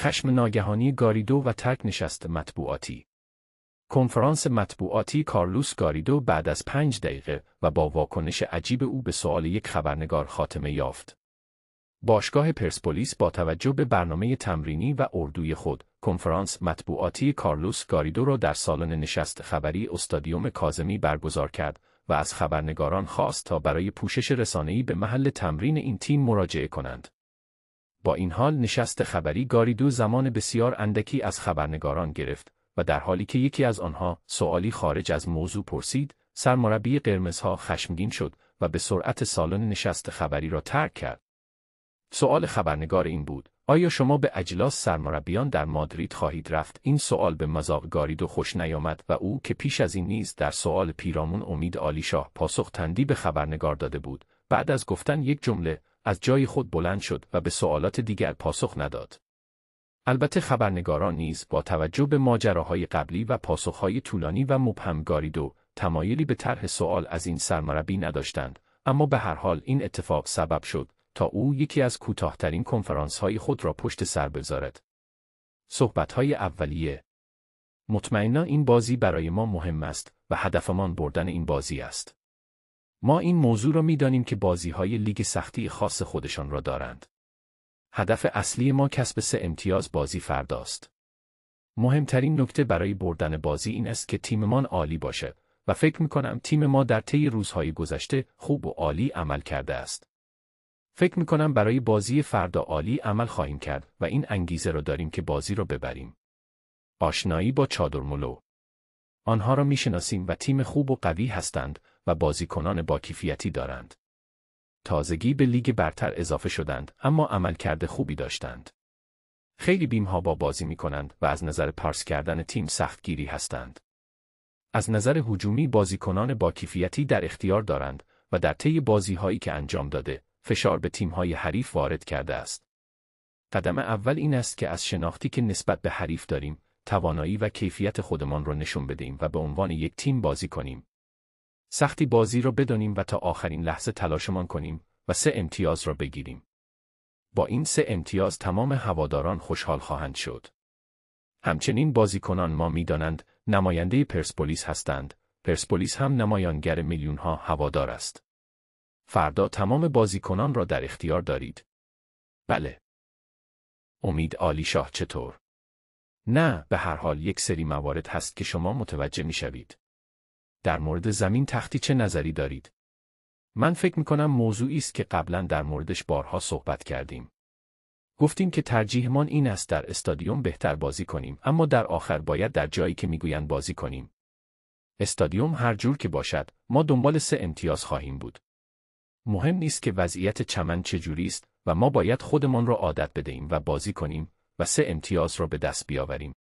خشم ناگهانی گاریدو و ترک نشست مطبوعاتی کنفرانس مطبوعاتی کارلوس گاریدو بعد از پنج دقیقه و با واکنش عجیب او به سوال یک خبرنگار خاتمه یافت. باشگاه پرسپولیس با توجه به برنامه تمرینی و اردوی خود کنفرانس مطبوعاتی کارلوس گاریدو را در سالن نشست خبری استادیوم کازمی برگزار کرد و از خبرنگاران خواست تا برای پوشش رسانه‌ای به محل تمرین این تیم مراجعه کنند. با این حال نشست خبری گاریدو زمان بسیار اندکی از خبرنگاران گرفت و در حالی که یکی از آنها سوالی خارج از موضوع پرسید، سرمربی قرمزها خشمگین شد و به سرعت سالن نشست خبری را ترک کرد. سوال خبرنگار این بود: آیا شما به اجلاس سرمربیان در مادرید خواهید رفت؟ این سوال به مذاق گاریدو خوش نیامد و او که پیش از این نیز در سوال پیرامون امید آلیشاه پاسخ تندی به خبرنگار داده بود، بعد از گفتن یک جمله از جای خود بلند شد و به سوالات دیگر پاسخ نداد. البته خبرنگاران نیز با توجه به ماجراهای قبلی و پاسخهای طولانی و مبهم گاریدو تمایلی به طرح سوال از این سرمربی نداشتند اما به هر حال این اتفاق سبب شد تا او یکی از کوتاهترین کنفرانس‌های خود را پشت سر بگذارد صحبت‌های اولیه مطمئنا این بازی برای ما مهم است و هدفمان بردن این بازی است ما این موضوع را میدانیم که بازی های لیگ سختی خاص خودشان را دارند. هدف اصلی ما کسب سه امتیاز بازی فرداست. مهمترین نکته برای بردن بازی این است که تیممان عالی باشه و فکر کنم تیم ما در طی روزهای گذشته خوب و عالی عمل کرده است. فکر کنم برای بازی فردا عالی عمل خواهیم کرد و این انگیزه را داریم که بازی را ببریم. آشنایی با چادر ملو آنها را میشناسیم و تیم خوب و قوی هستند و بازیکنان کیفیتی دارند. تازگی به لیگ برتر اضافه شدند اما عملکرد خوبی داشتند. خیلی بیم ها با بازی می کنند و از نظر پارس کردن تیم سختگیری هستند. از نظر هجومی بازیکنان با کیفیتی در اختیار دارند و در طی هایی که انجام داده فشار به تیم های حریف وارد کرده است. قدم اول این است که از شناختی که نسبت به حریف داریم توانایی و کیفیت خودمان را نشون بدهیم و به عنوان یک تیم بازی کنیم سختی بازی را بدانیم و تا آخرین لحظه تلاشمان کنیم و سه امتیاز را بگیریم. با این سه امتیاز تمام هواداران خوشحال خواهند شد. همچنین بازیکنان ما میدانند نماینده پرسپولیس هستند. پرسپولیس هم نمایانگر ها هوادار است. فردا تمام بازیکنان را در اختیار دارید. بله. امید عالی شاه چطور؟ نه، به هر حال یک سری موارد هست که شما متوجه می شوید. در مورد زمین تختی چه نظری دارید؟ من فکر میکنم موضوعی است که قبلا در موردش بارها صحبت کردیم. گفتیم که ترجیحمان این است در استادیوم بهتر بازی کنیم اما در آخر باید در جایی که میگویند بازی کنیم. استادیوم هر جور که باشد ما دنبال سه امتیاز خواهیم بود. مهم نیست که وضعیت چمن چجوری است و ما باید خودمان را عادت بدهیم و بازی کنیم و سه امتیاز را به دست بیاوریم.